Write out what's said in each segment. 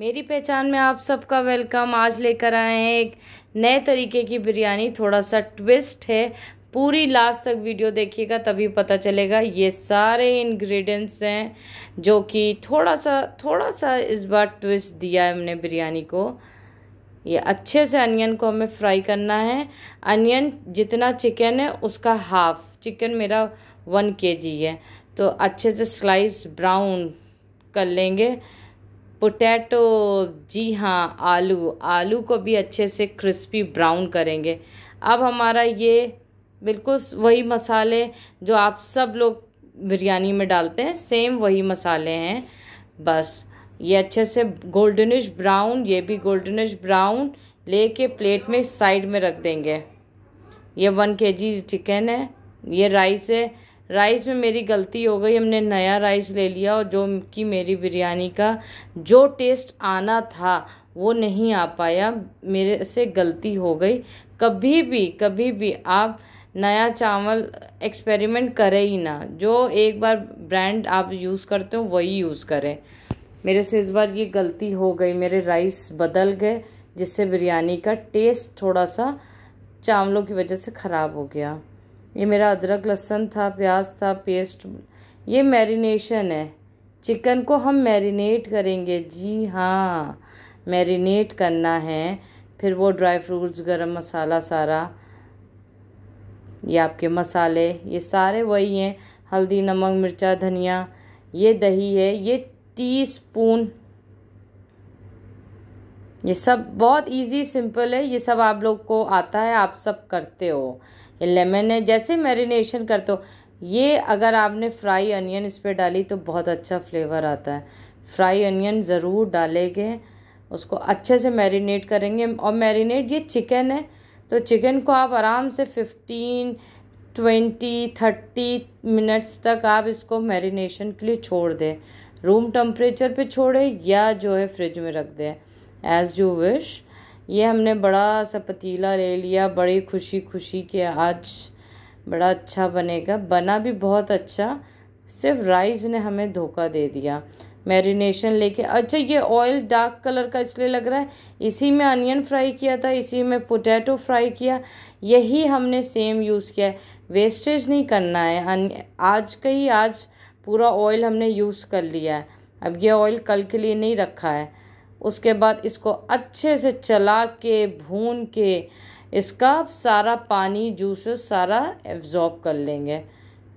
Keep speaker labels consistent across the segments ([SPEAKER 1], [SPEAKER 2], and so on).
[SPEAKER 1] मेरी पहचान में आप सबका वेलकम आज लेकर आए हैं एक नए तरीके की बिरयानी थोड़ा सा ट्विस्ट है पूरी लास्ट तक वीडियो देखिएगा तभी पता चलेगा ये सारे इंग्रेडिएंट्स हैं जो कि थोड़ा सा थोड़ा सा इस बार ट्विस्ट दिया है हमने बिरयानी को ये अच्छे से अनियन को हमें फ्राई करना है अनियन जितना चिकन है उसका हाफ चिकन मेरा वन के है तो अच्छे से स्लाइस ब्राउन कर लेंगे पोटैटो जी हाँ आलू आलू को भी अच्छे से क्रिस्पी ब्राउन करेंगे अब हमारा ये बिल्कुल वही मसाले जो आप सब लोग बिरयानी में डालते हैं सेम वही मसाले हैं बस ये अच्छे से गोल्डनिश ब्राउन ये भी गोल्डनिश ब्राउन लेके प्लेट में साइड में रख देंगे ये वन केजी चिकन है ये राइस है राइस में मेरी गलती हो गई हमने नया राइस ले लिया और जो कि मेरी बिरयानी का जो टेस्ट आना था वो नहीं आ पाया मेरे से गलती हो गई कभी भी कभी भी आप नया चावल एक्सपेरिमेंट करें ही ना जो एक बार ब्रांड आप यूज़ करते हो वही यूज़ करें मेरे से इस बार ये गलती हो गई मेरे राइस बदल गए जिससे बिरयानी का टेस्ट थोड़ा सा चावलों की वजह से ख़राब हो गया ये मेरा अदरक लहसुन था प्याज था पेस्ट ये मैरिनेशन है चिकन को हम मैरिनेट करेंगे जी हाँ मैरिनेट करना है फिर वो ड्राई फ्रूट्स गरम मसाला सारा ये आपके मसाले ये सारे वही हैं हल्दी नमक मिर्चा धनिया ये दही है ये टी स्पून ये सब बहुत इजी सिंपल है ये सब आप लोग को आता है आप सब करते हो ये लेमन है जैसे मैरिनेशन कर दो ये अगर आपने फ्राई अनियन इस पर डाली तो बहुत अच्छा फ्लेवर आता है फ्राई अनियन ज़रूर डालेंगे उसको अच्छे से मैरिनेट करेंगे और मैरिनेट ये चिकन है तो चिकन को आप आराम से फिफ्टीन ट्वेंटी थर्टी मिनट्स तक आप इसको मैरिनेशन के लिए छोड़ दें रूम टम्परेचर पे छोड़ें या जो है फ्रिज में रख दें एज़ यू विश ये हमने बड़ा सा पतीला ले लिया बड़ी खुशी खुशी के आज बड़ा अच्छा बनेगा बना भी बहुत अच्छा सिर्फ राइस ने हमें धोखा दे दिया मैरिनेशन लेके अच्छा ये ऑयल डार्क कलर का इसलिए लग रहा है इसी में अनियन फ्राई किया था इसी में पोटैटो फ्राई किया यही हमने सेम यूज़ किया है वेस्टेज नहीं करना है आज का ही आज पूरा ऑयल हमने यूज़ कर लिया है अब ये ऑयल कल के लिए नहीं रखा है उसके बाद इसको अच्छे से चला के भून के इसका सारा पानी जूस सारा एब्ज़ॉर्ब कर लेंगे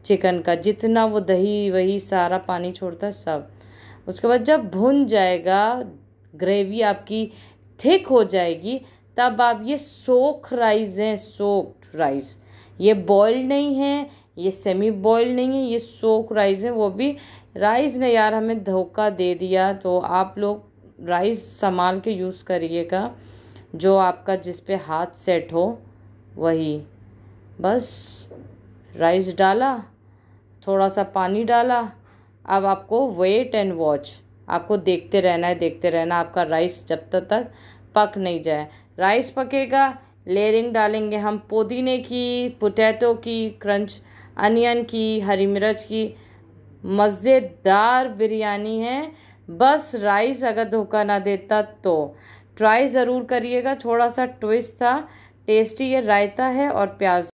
[SPEAKER 1] चिकन का जितना वो दही वही सारा पानी छोड़ता है सब उसके बाद जब भुन जाएगा ग्रेवी आपकी थिक हो जाएगी तब आप ये सोख राइस हैं सोक्ड राइस ये बॉयल नहीं है ये सेमी बॉयल नहीं है ये सोख राइस है वो भी राइस ने यार हमें धोखा दे दिया तो आप लोग राइस संभाल के यूज़ करिएगा जो आपका जिस पे हाथ सेट हो वही बस राइस डाला थोड़ा सा पानी डाला अब आपको वेट एंड वॉच आपको देखते रहना है देखते रहना आपका राइस जब तक तक पक नहीं जाए राइस पकेगा लेयरिंग डालेंगे हम पुदीने की पोटैटो की क्रंच अनियन की हरी मिर्च की मज़ेदार बिरयानी है बस राइस अगर धोखा ना देता तो ट्राई ज़रूर करिएगा थोड़ा सा ट्विस्ट था टेस्टी ये रायता है और प्याज